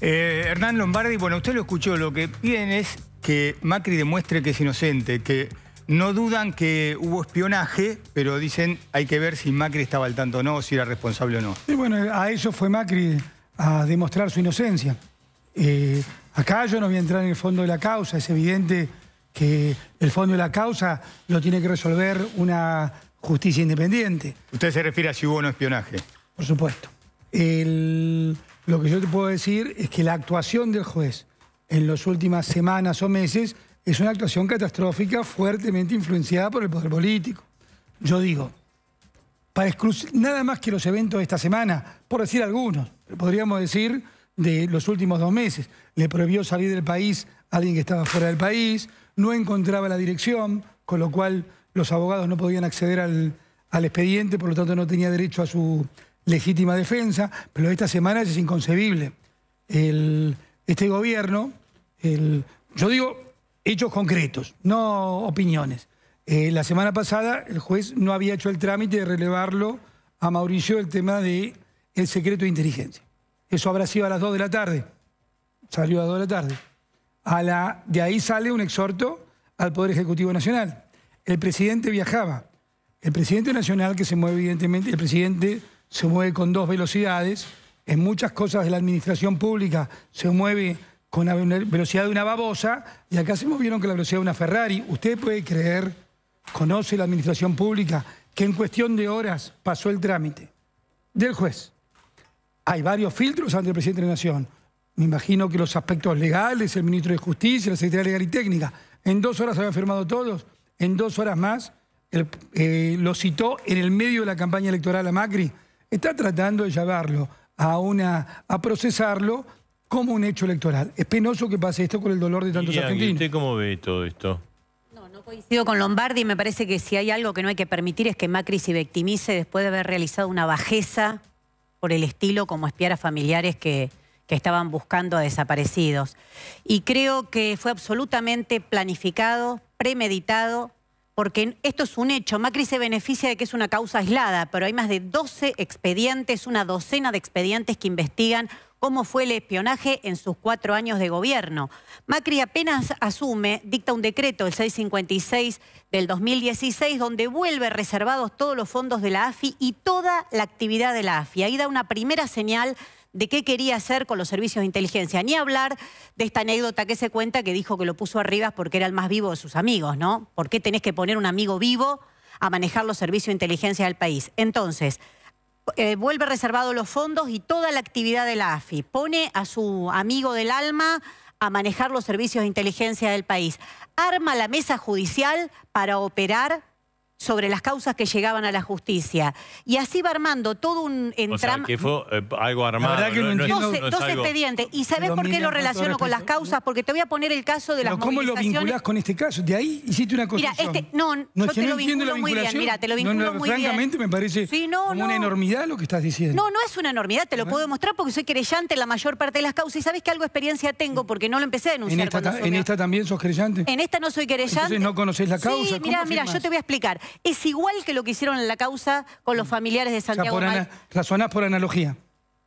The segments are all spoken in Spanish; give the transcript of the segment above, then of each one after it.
Eh, Hernán Lombardi, bueno, usted lo escuchó, lo que piden es que Macri demuestre que es inocente, que no dudan que hubo espionaje, pero dicen hay que ver si Macri estaba al tanto o no, si era responsable o no. Y bueno, a eso fue Macri a demostrar su inocencia. Eh, acá yo no voy a entrar en el fondo de la causa, es evidente que el fondo de la causa lo tiene que resolver una justicia independiente. ¿Usted se refiere a si hubo o no espionaje? Por supuesto. El... Lo que yo te puedo decir es que la actuación del juez en las últimas semanas o meses es una actuación catastrófica fuertemente influenciada por el poder político. Yo digo, para nada más que los eventos de esta semana, por decir algunos, podríamos decir de los últimos dos meses, le prohibió salir del país a alguien que estaba fuera del país, no encontraba la dirección, con lo cual los abogados no podían acceder al, al expediente, por lo tanto no tenía derecho a su legítima defensa, pero esta semana es inconcebible. este gobierno, yo digo hechos concretos, no opiniones. Eh, la semana pasada el juez no había hecho el trámite de relevarlo a Mauricio el tema de secreto de inteligencia. Eso habrá sido a las 2 de la tarde. Salió a las 2 de la tarde. de ahí sale un exhorto al Poder Ejecutivo Nacional. El presidente viajaba. El presidente nacional, que se mueve evidentemente, el presidente se mueve con dos velocidades, en muchas cosas de la administración pública se mueve con la velocidad de una babosa y acá se movieron con la velocidad de una Ferrari. Usted puede creer, conoce la administración pública, que en cuestión de horas pasó el trámite del juez. Hay varios filtros ante el presidente de la Nación. Me imagino que los aspectos legales, el ministro de Justicia, la Secretaría Legal y Técnica, en dos horas habían firmado todos, en dos horas más eh, lo citó en el medio de la campaña electoral a Macri está tratando de llevarlo a, una, a procesarlo como un hecho electoral. Es penoso que pase esto con el dolor de tantos argentinos. ¿Y usted cómo ve todo esto? No, no coincido con Lombardi. y Me parece que si hay algo que no hay que permitir es que Macri se victimice después de haber realizado una bajeza por el estilo como espiar a familiares que estaban buscando a desaparecidos. Y creo que fue absolutamente planificado, premeditado porque esto es un hecho. Macri se beneficia de que es una causa aislada, pero hay más de 12 expedientes, una docena de expedientes que investigan cómo fue el espionaje en sus cuatro años de gobierno. Macri apenas asume, dicta un decreto, el 656 del 2016, donde vuelve reservados todos los fondos de la AFI y toda la actividad de la AFI. Ahí da una primera señal de qué quería hacer con los servicios de inteligencia. Ni hablar de esta anécdota que se cuenta que dijo que lo puso arriba porque era el más vivo de sus amigos, ¿no? ¿Por qué tenés que poner un amigo vivo a manejar los servicios de inteligencia del país? Entonces, eh, vuelve reservado los fondos y toda la actividad de la AFI. Pone a su amigo del alma a manejar los servicios de inteligencia del país. Arma la mesa judicial para operar sobre las causas que llegaban a la justicia. Y así va armando todo un entramado. O sea, que fue eh, algo armado. La que no, no, dos, expedientes. ¿Y sabes por qué lo relaciono con las causas? Porque te voy a poner el caso de las movilizaciones ¿Cómo lo vinculás con este caso? De ahí hiciste una cosa. Este, no, yo te lo vinculo muy bien. Mira, te lo vinculo muy bien. Francamente me parece como una enormidad lo que estás diciendo. No, no es una enormidad, te lo puedo demostrar porque soy querellante en la mayor parte de las causas. Y sabes que algo de experiencia tengo porque no lo empecé a denunciar. ¿En esta, en esta también sos querellante? En esta no soy querellante. Entonces no conocés la causa. Sí, mira, mira, yo te voy a explicar es igual que lo que hicieron en la causa con los mm. familiares de Santiago o Razonás por analogía.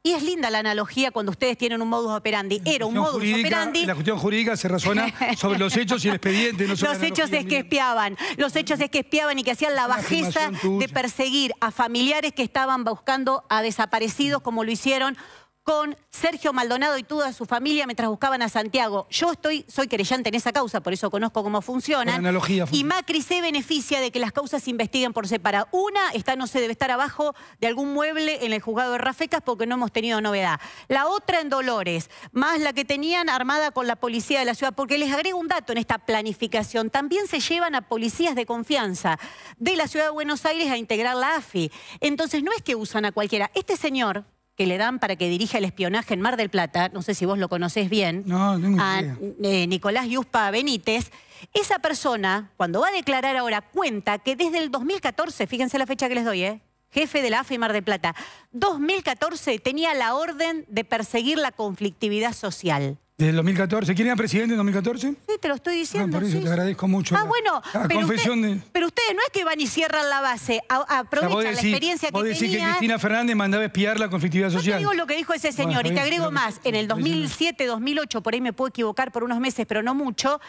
Y es linda la analogía cuando ustedes tienen un modus operandi. Era un modus operandi. La cuestión jurídica se razona sobre los hechos y el expediente. los hechos es que espiaban. Los hechos es que espiaban y que hacían la bajeza de perseguir a familiares que estaban buscando a desaparecidos como lo hicieron con Sergio Maldonado y toda su familia mientras buscaban a Santiago. Yo estoy, soy querellante en esa causa, por eso conozco cómo funcionan. y Macri se beneficia de que las causas se investiguen por separado. Una está, no se debe estar abajo de algún mueble en el juzgado de Rafecas porque no hemos tenido novedad. La otra en Dolores, más la que tenían armada con la policía de la ciudad, porque les agrego un dato en esta planificación. También se llevan a policías de confianza de la ciudad de Buenos Aires a integrar la AFI. Entonces no es que usan a cualquiera. Este señor, que le dan para que dirija el espionaje en Mar del Plata, no sé si vos lo conocés bien, a eh, Nicolás Yuspa Benítez, esa persona, cuando va a declarar ahora, cuenta que desde el 2014, fíjense la fecha que les doy, eh, jefe de la AFE Mar del Plata, 2014 tenía la orden de perseguir la conflictividad social. 2014. ¿Quién era presidente en 2014? Sí, te lo estoy diciendo. por eso te agradezco mucho. Ah, bueno, pero, ustedes no es que van y cierran la base, aprovechan la experiencia que tenía. que Cristina Fernández mandaba espiar la conflictividad social. Yo te digo lo que dijo ese señor y te agrego más. En el 2007, 2008, por ahí me puedo equivocar por unos meses, pero no mucho,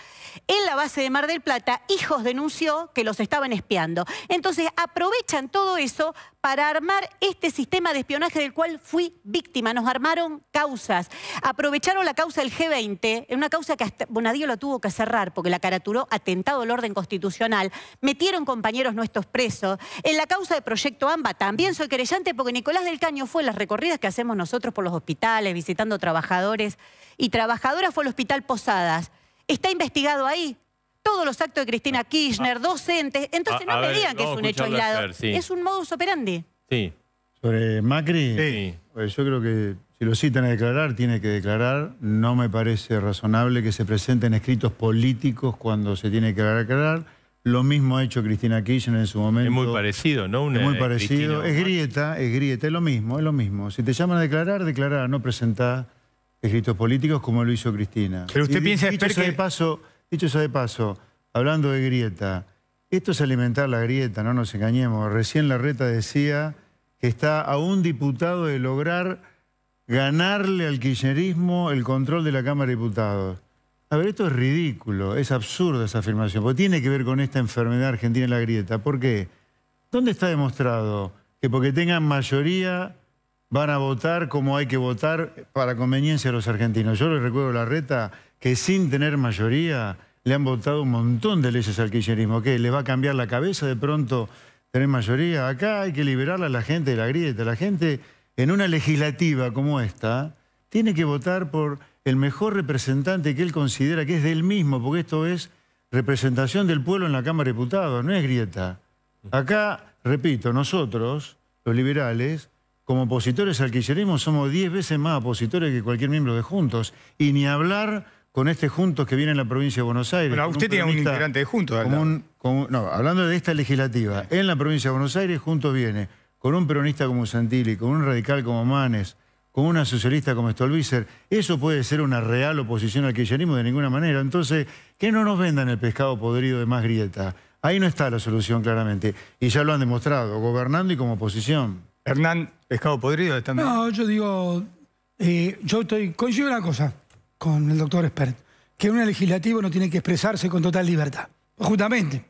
en la base de Mar del Plata, Hijos denunció que los estaban espiando. Entonces aprovechan todo eso para armar este sistema de espionaje del cual fui víctima. Nos armaron causas. Aprovecharon la causa del jefe 20 en una causa que hasta Bonadío lo tuvo que cerrar porque la caraturó atentado al orden constitucional, metieron compañeros nuestros presos. En la causa de Proyecto AMBA también soy creyente porque Nicolás del Caño fue en las recorridas que hacemos nosotros por los hospitales, visitando trabajadores y trabajadora fue el Hospital Posadas. Está investigado ahí, todos los actos de Cristina ah, Kirchner, ah. docentes. Entonces no me digan que es un hecho aislado. Es un modus operandi. Sí. Sobre Macri, sí. Pues yo creo que si lo citan a declarar, tiene que declarar. No me parece razonable que se presenten escritos políticos cuando se tiene que declarar. Lo mismo ha hecho Cristina Kirchner en su momento. Es muy parecido, ¿no? es muy eh, parecido. Es grieta, es grieta, es lo mismo, es lo mismo. Si te llaman a declarar, declarar, no presentar escritos políticos como lo hizo Cristina. Pero usted piensa... Dicho que... de paso, dicho eso de paso, hablando de grieta, esto es alimentar la grieta, no nos engañemos. Recién la reta decía que está a un diputado de lograr ganarle al kirchnerismo el control de la Cámara de Diputados. A ver, esto es ridículo, es absurda esa afirmación, porque tiene que ver con esta enfermedad argentina en la grieta. ¿Por qué? ¿Dónde está demostrado que porque tengan mayoría van a votar como hay que votar para conveniencia de los argentinos? Yo les recuerdo la reta que sin tener mayoría le han votado un montón de leyes al kirchnerismo. ¿Qué? ¿Les va a cambiar la cabeza de pronto tener mayoría? Acá hay que liberar a la gente de la grieta. La gente en una legislativa como esta, tiene que votar por el mejor representante que él considera que es del mismo, porque esto es representación del pueblo en la Cámara de Diputados, no es grieta. Acá, repito, nosotros, los liberales, como opositores al kirchnerismo somos 10 veces más opositores que cualquier miembro de Juntos. Y ni hablar con este Juntos que viene en la provincia de Buenos Aires. Pero usted tiene un integrante de Juntos. ¿verdad? no, hablando de esta legislativa, en la provincia de Buenos Aires Juntos viene con un peronista como Santilli, con un radical como Manes, con una socialista como Stolbizer, eso puede ser una real oposición al kirchnerismo de ninguna manera. Entonces, que no nos vendan el pescado podrido de más grieta. Ahí no está la solución claramente. Y ya lo han demostrado, gobernando y como oposición. Hernán, pescado podrido también. No, yo digo, eh, yo estoy, coincido una cosa con el doctor Spert. que un legislativo no tiene que expresarse con total libertad, justamente.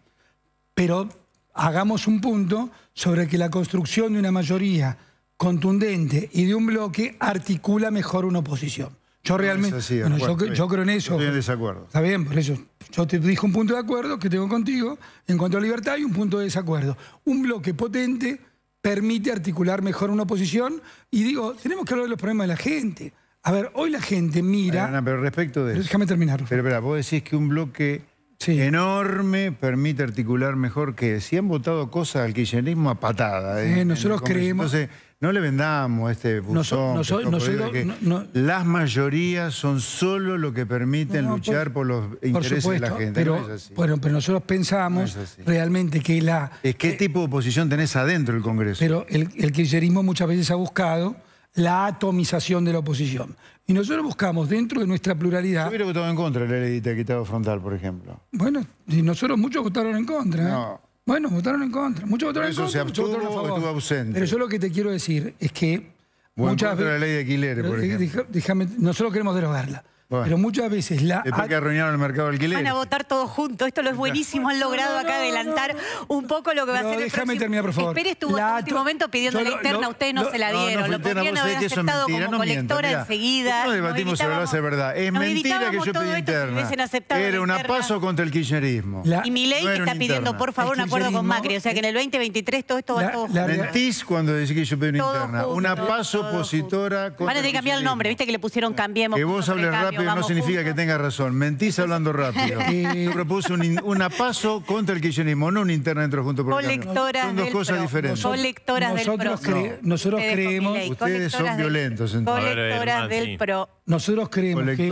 Pero hagamos un punto sobre que la construcción de una mayoría contundente y de un bloque articula mejor una oposición. Yo realmente, bueno, yo, creo en eso. Estoy en desacuerdo. Está bien, por eso yo te dije un punto de acuerdo que tengo contigo en cuanto a libertad y un punto de desacuerdo. Un bloque potente permite articular mejor una oposición y digo, tenemos que hablar de los problemas de la gente. A ver, hoy la gente mira... pero respecto de... déjame terminar. Pero, espera, vos decís que un bloque enorme, permite articular mejor que si han votado cosas al kirchnerismo a patada. Eh, eh, nosotros creemos... Entonces, no le vendamos este buzón. las mayorías son solo lo que permiten luchar por, los intereses de la gente. Pero, Bueno, pero nosotros pensamos realmente que la... ¿Qué eh, tipo de oposición tenés adentro del Congreso? Pero el, el kirchnerismo muchas veces ha buscado la atomización de la oposición. Y nosotros buscamos dentro de nuestra pluralidad... Yo hubiera votado en contra la ley de Quitado frontal, por ejemplo. Bueno, y nosotros muchos votaron en contra. ¿eh? No. Bueno, votaron en contra. Muchos votaron en contra, muchos votaron a favor. ausente. Pero yo lo que te quiero decir es que... muchas veces, la ley de alquileres, por ejemplo. Déjame, nosotros queremos derogarla. Pero muchas veces la... Después que arruinaron el mercado de alquiler. Van a votar todos juntos. Esto lo es buenísimo. Han logrado acá adelantar un poco lo que va a ser el Déjame terminar, por favor. Esperes estuvo en último este momento pidiendo la interna. Ustedes no se la dieron. lo podrían haber aceptado como colectora enseguida. No debatimos sobre la base de verdad. Es mentira que yo pedí interna. Era un apaso contra el kirchnerismo. Y Milei que está pidiendo, por favor, un acuerdo con Macri. O sea que en el 2023 todo esto va todo junto. Mentís cuando decís que yo pedí una interna. Una paso opositora contra Van a tener que cambiar el nombre. Viste que le pusieron cambiemos. Que vos hables rápido no significa que tenga razón. Mentís hablando rápido. Y propuse un, una paso contra el kirchnerismo, no un interno dentro junto por el Son dos cosas diferentes. Colectoras nosotros del Nosotros creemos... Ustedes son violentos, Colectoras del PRO. Nosotros creemos que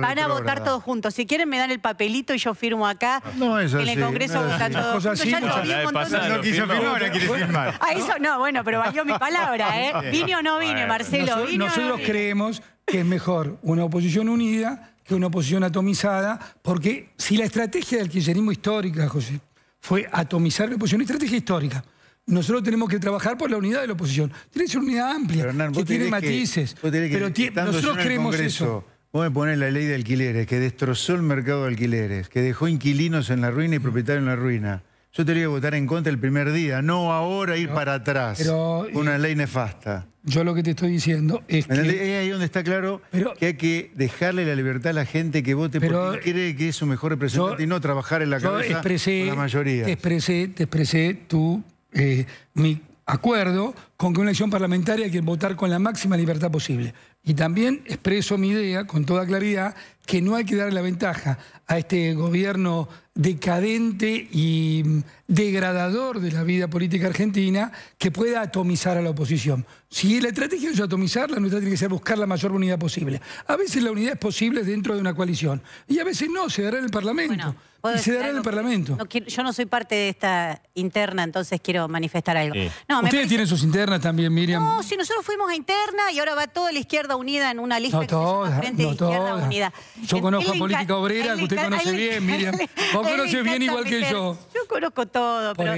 Van a votar todos juntos. Si quieren me dan el papelito y yo firmo acá. No En el Congreso votan todos juntos. no, No quiere firmar. A eso no, bueno, pero valió mi palabra, ¿eh? ¿Vine o no vine, Marcelo? ¿Vine Nosotros creemos que es mejor una oposición unida que una oposición atomizada, porque si la estrategia del kirchnerismo histórica, José, fue atomizar la oposición, estrategia histórica, nosotros tenemos que trabajar por la unidad de la oposición. Tiene que ser una unidad amplia, que tiene matices, pero nosotros creemos eso. Vos me poner la ley de alquileres, que destrozó el mercado de alquileres, que dejó inquilinos en la ruina y propietarios en la ruina. Yo tenía que votar en contra el primer día, no ahora ir para atrás. Eh, una ley nefasta. Yo lo que te estoy diciendo es que... Es ahí donde está claro que hay que dejarle la libertad a la gente que vote porque cree que es su mejor representante y no trabajar en la cabeza expresé, la mayoría. Te expresé, tú, eh, mi acuerdo con que una elección parlamentaria hay que votar con la máxima libertad posible. Y también expreso mi idea con toda claridad que no hay que darle la ventaja a este gobierno decadente y mm, degradador de la vida política argentina que pueda atomizar a la oposición. Si la estrategia es atomizarla, nuestra tiene que ser buscar la mayor unidad posible. A veces la unidad es posible dentro de una coalición y a veces no, se dará en el Parlamento. y se dará en el Parlamento. yo no soy parte de esta interna, entonces quiero manifestar algo. Ustedes tienen sus internas también, Miriam. No, si nosotros fuimos a interna y ahora va toda la izquierda unida en una lista no que Frente de Izquierda Unida. Yo conozco a política obrera, que usted conoce bien, Miriam. Vos conoces bien igual que yo. Yo conozco todo, pero,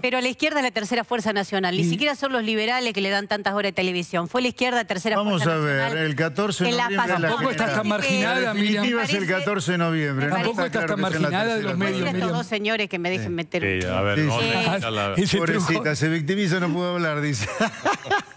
pero la izquierda es la tercera fuerza nacional. Ni siquiera son los liberales que le dan tantas horas de televisión. Fue la izquierda tercera fuerza nacional. Vamos a ver, el 14 de noviembre... La tampoco estás tan marginada, Miriam. es el 14 de noviembre. Tampoco estás tan marginada de los medios, estos dos señores que me dejen meter... a ver, Pobrecita, se victimiza, no puedo hablar, dice.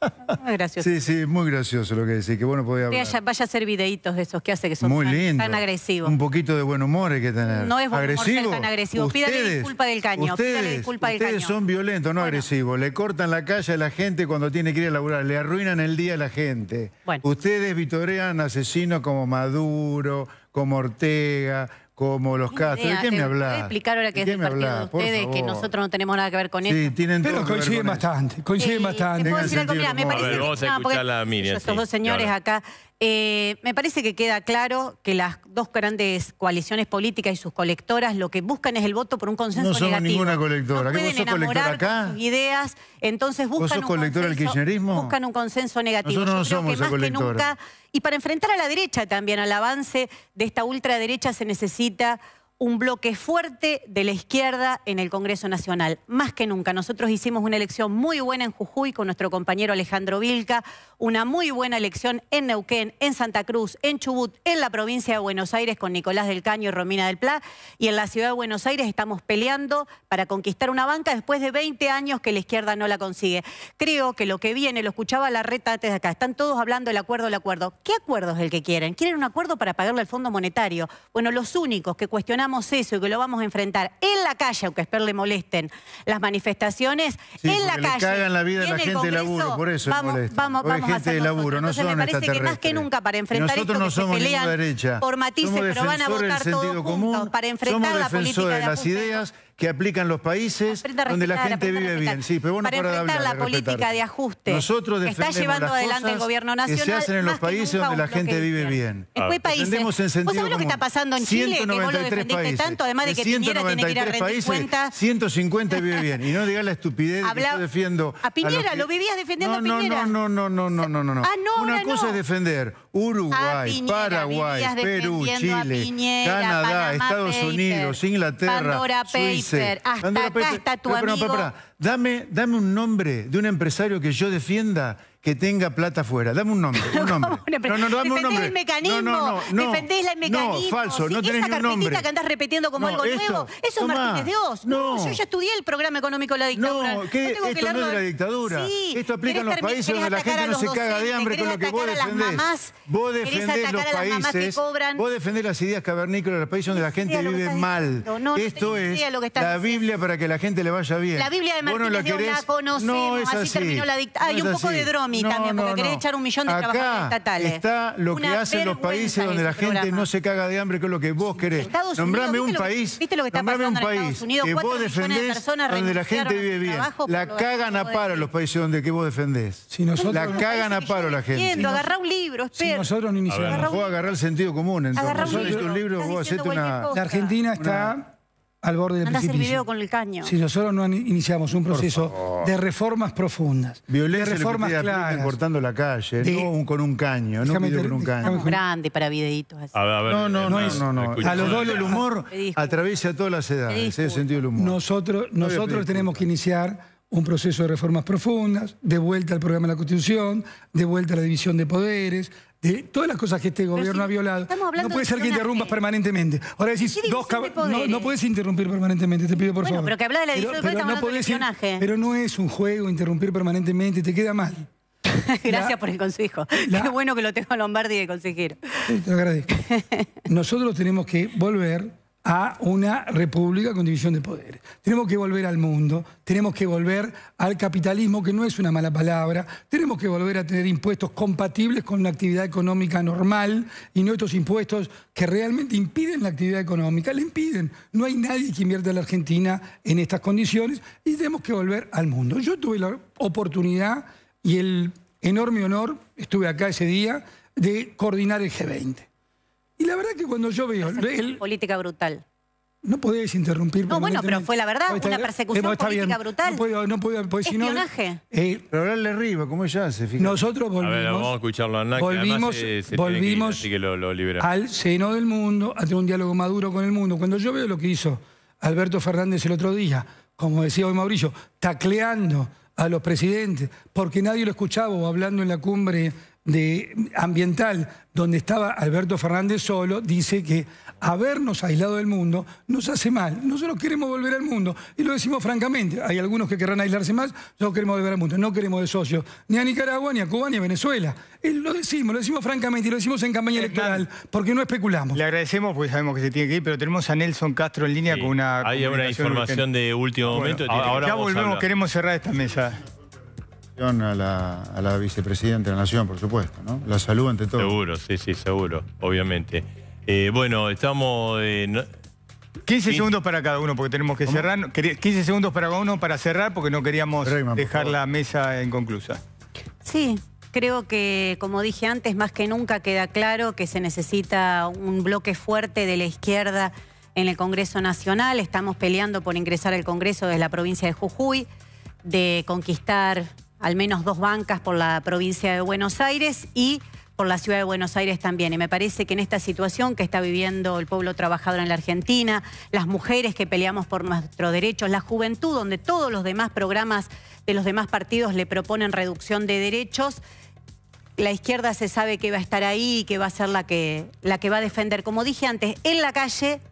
Ah, gracioso. Sí, sí, muy gracioso lo que decís, que bueno podía hablar. Vaya, a hacer videitos de esos que hace que son muy tan, tan, agresivos. Un poquito de buen humor hay que tener. No es buen agresivo. humor ser tan agresivo. Pídale disculpa del caño. Ustedes, del son violentos, no agresivos. Le cortan la calle a la gente cuando tiene que ir a laburar. Le arruinan el día a la gente. Ustedes vitorean asesinos como Maduro, como Ortega, como los castros? ¿De qué me hablas? Voy explicar ahora que es el partido de ustedes, que nosotros no tenemos nada que ver con sí, eso. Sí, tienen Pero coinciden bastante, coinciden eh, bastante. ¿te puedo decir algo? Mira, me parece... Ver, vamos a no, escuchar la Miriam. Estos dos señores acá eh, me parece que queda claro que las dos grandes coaliciones políticas y sus colectoras lo que buscan es el voto por un consenso negativo. no somos ninguna colectora. No ¿Qué vos sos ideas, entonces buscan ¿Vos sos un colectora del kirchnerismo? Buscan un consenso negativo. Nosotros no y para enfrentar a la derecha también, al avance de esta ultraderecha se necesita un bloque fuerte de la izquierda en el Congreso Nacional. Más que nunca, nosotros hicimos una elección muy buena en Jujuy con nuestro compañero Alejandro Vilca, una muy buena elección en Neuquén, en Santa Cruz, en Chubut, en la provincia de Buenos Aires con Nicolás del Caño y Romina del Pla, y en la ciudad de Buenos Aires estamos peleando para conquistar una banca después de 20 años que la izquierda no la consigue. Creo que lo que viene, lo escuchaba la reta antes de acá, están todos hablando del acuerdo, el acuerdo. ¿Qué acuerdo es el que quieren? ¿Quieren un acuerdo para pagarle al Fondo Monetario? Bueno, los únicos que cuestionamos eso y que lo vamos a enfrentar en la calle, aunque espero le molesten las manifestaciones, en la calle. cagan la vida a la gente de laburo, por eso vamos, es vamos, vamos gente a de laburo, no son me parece que más que nunca para enfrentar no somos se derecha. por matices, pero van a votar todos juntos para enfrentar la política de las ideas que aplican los países donde la gente vive bien. Sí, pero bueno, para, para enfrentar la política de ajuste Nosotros defendemos que está llevando las Que se hacen en los países donde la gente vive bien. qué países. ¿Vos sabés lo que está pasando en Chile? Que vos lo defendiste países. tanto, además de, que Piñera tiene que ir a rendir países, 150 vive bien. Y no digas la estupidez de que yo defiendo. A Piñera, lo vivías defendiendo a Piñera. No, no, no, no, no, no, no. Ah, no, Una cosa es defender Uruguay, Paraguay, Perú, Chile, Canadá, Estados Unidos, Inglaterra, hasta Dame, dame un nombre de un empresario que yo defienda que tenga plata afuera. Dame un nombre, un nombre. No, no, dame un nombre. el mecanismo. No, no, no. Defendés el mecanismo. No, falso, no tenés Esa carpetita que andás repitiendo como algo nuevo, eso es Martínez de Oz. No. yo ya estudié el programa económico de la dictadura. No, esto que no es de la dictadura. Sí. Esto aplica en los países donde la gente no se caga de hambre con lo que vos defendés. Vos defendés los países, vos defendés las ideas cavernícolas, los países donde la gente vive mal. Esto es la Biblia para que la gente le vaya bien. La Biblia de Martínez de Oz la conocemos, así terminó la dictadura. Ah, Hay un poco de mí no, también, porque no, querés no. echar un millón de Acá trabajadores estatales. está lo que hacen los países donde la gente no se caga de hambre, que es lo que vos querés. nombrame un país, ¿viste lo que está nombrame un país Unidos, que vos defendés de donde la gente vive bien. La cagan a paro los países donde que vos defendés. la cagan a paro la gente. Si agarrá un libro, espera. Si nosotros no iniciamos. Vos agarrá el sentido común, entonces. Agarrá un libro, vos hacete una... La Argentina está al borde del anda a el video con el caño. Si nosotros no iniciamos un proceso de reformas profundas, Violencia de reformas claras. cortando la calle, con un caño, no pido con un caño. grande para videitos así. A ver, a ver, no, no, eh, no, no, A los dos el humor atraviesa todas las edades, el sentido del humor. Nosotros, nosotros tenemos que iniciar un proceso de reformas profundas, de vuelta al programa de la Constitución, de vuelta a la división de poderes, de todas las cosas que este gobierno ha violado. No puede ser que interrumpas eh, permanentemente. Ahora decís, dos no, puedes interrumpir permanentemente, te pido por bueno, favor. Pero que habla de la división de poderes, no pero no es un juego interrumpir permanentemente, te queda mal. Gracias por el consejo. Qué bueno que lo tengo a Lombardi de consejero. Te agradezco. Nosotros tenemos que volver a una república con división de poderes. Tenemos que volver al mundo, tenemos que volver al capitalismo, que no es una mala palabra, tenemos que volver a tener impuestos compatibles con la actividad económica normal y no estos impuestos que realmente impiden la actividad económica, la impiden. No hay nadie que invierta en la Argentina en estas condiciones y tenemos que volver al mundo. Yo tuve la oportunidad y el enorme honor, estuve acá ese día, de coordinar el G20. Y la verdad que cuando yo veo... política brutal. No podéis interrumpir. No, bueno, pero fue la verdad, una persecución política brutal. No puedo, no puedo, pues, Si no, eh, pero hablarle arriba, ¿cómo ella se Nosotros volvimos. A vamos a escucharlo a Volvimos, eh, volvimos al seno del mundo, a tener un diálogo maduro con el mundo. Cuando yo veo lo que hizo Alberto Fernández el otro día, como decía hoy Mauricio, tacleando a los presidentes, porque nadie lo escuchaba o hablando en la cumbre de ambiental, donde estaba Alberto Fernández solo, dice que habernos aislado del mundo nos hace mal. Nosotros queremos volver al mundo. Y lo decimos francamente. Hay algunos que querrán aislarse más, no queremos volver al mundo. No queremos de socios ni a Nicaragua, ni a Cuba, ni a Venezuela. Eh, lo decimos, lo decimos francamente y lo decimos en campaña electoral, porque no especulamos. Le agradecemos porque sabemos que se tiene que ir, pero tenemos a Nelson Castro en línea con una... Hay una información de último ah, momento. ahora ya volvemos, queremos cerrar esta mesa. A la, vicepresidenta de la Nación, por supuesto, ¿no? La salud ante todo. Seguro, sí, sí, seguro, obviamente. Eh, bueno, estamos... 15 eh, segundos para cada uno, porque tenemos que cerrar. 15 segundos para cada uno para cerrar, porque no queríamos dejar la mesa inconclusa. Sí, creo que, como dije antes, más que nunca queda claro que se necesita un bloque fuerte de la izquierda en el Congreso Nacional. Estamos peleando por ingresar al Congreso desde la provincia de Jujuy, de conquistar al menos dos bancas por la provincia de Buenos Aires y por la ciudad de Buenos Aires también. Y me parece que en esta situación que está viviendo el pueblo trabajador en la Argentina, las mujeres que peleamos por nuestros derechos, la juventud, donde todos los demás programas de los demás partidos le proponen reducción de derechos, la izquierda se sabe que va a estar ahí y que va a ser la que, la que va a defender, como dije antes, en la calle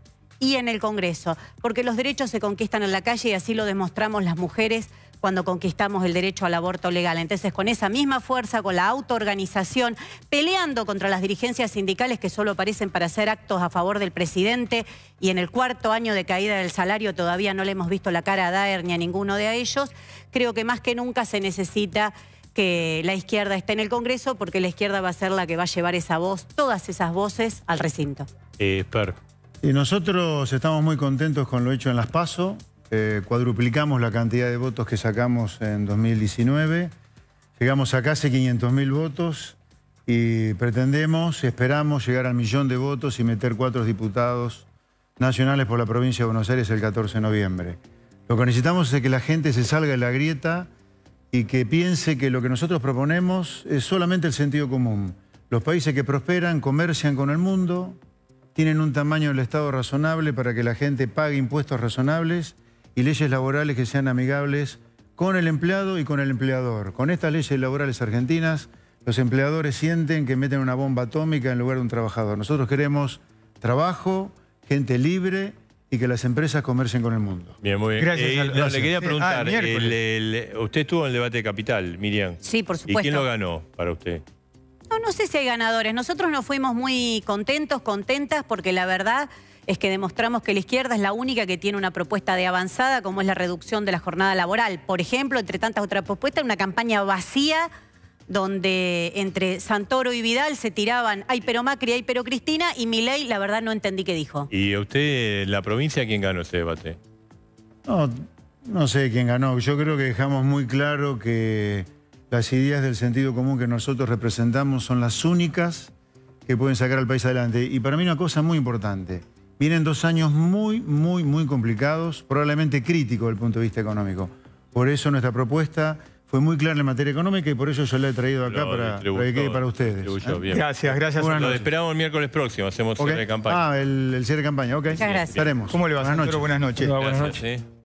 y en el Congreso, porque los derechos se conquistan en la calle y así lo demostramos las mujeres cuando conquistamos el derecho al aborto legal. Entonces, con esa misma fuerza, con la autoorganización, peleando contra las dirigencias sindicales que solo parecen para hacer actos a favor del presidente y en el cuarto año de caída del salario todavía no le hemos visto la cara a Daer ni a ninguno de ellos, creo que más que nunca se necesita que la izquierda esté en el Congreso porque la izquierda va a ser la que va a llevar esa voz, todas esas voces al recinto. Eh, y nosotros estamos muy contentos con lo hecho en Las PASO. Eh, cuadruplicamos la cantidad de votos que sacamos en 2019. Llegamos a casi 500.000 votos y pretendemos, esperamos llegar al millón de votos y meter cuatro diputados nacionales por la provincia de Buenos Aires el 14 de noviembre. Lo que necesitamos es que la gente se salga de la grieta y que piense que lo que nosotros proponemos es solamente el sentido común. Los países que prosperan comercian con el mundo, tienen un tamaño del Estado razonable para que la gente pague impuestos razonables y leyes laborales que sean amigables con el empleado y con el empleador. Con estas leyes laborales argentinas, los empleadores sienten que meten una bomba atómica en lugar de un trabajador. Nosotros queremos trabajo, gente libre y que las empresas comercien con el mundo. Bien, muy bien. Gracias. Eh, le quería preguntar, ah, usted estuvo en el debate de Capital, Miriam. Sí, por supuesto. ¿Y quién lo ganó para usted? No, no sé si hay ganadores. Nosotros nos fuimos muy contentos, contentas, porque la verdad es que demostramos que la izquierda es la única que tiene una propuesta de avanzada, como es la reducción de la jornada laboral. Por ejemplo, entre tantas otras propuestas, una campaña vacía donde entre Santoro y Vidal se tiraban, ...hay pero Macri, hay pero Cristina, y Milei, la verdad no entendí qué dijo. ¿Y usted, la provincia, quién ganó este debate? No, no sé quién ganó. Yo creo que dejamos muy claro que las ideas del sentido común que nosotros representamos son las únicas que pueden sacar al país adelante. Y para mí una cosa muy importante. Vienen dos años muy, muy, muy complicados, probablemente críticos desde el punto de vista económico. Por eso nuestra propuesta fue muy clara en materia económica y por eso yo la he traído acá para, ustedes. ¿Eh? Gracias, gracias. lo esperamos el miércoles próximo, hacemos cierre de campaña. Ah, el, cierre de campaña, ok. Muchas gracias. Estaremos. ¿Cómo le va, buenas noches. Buenas noches.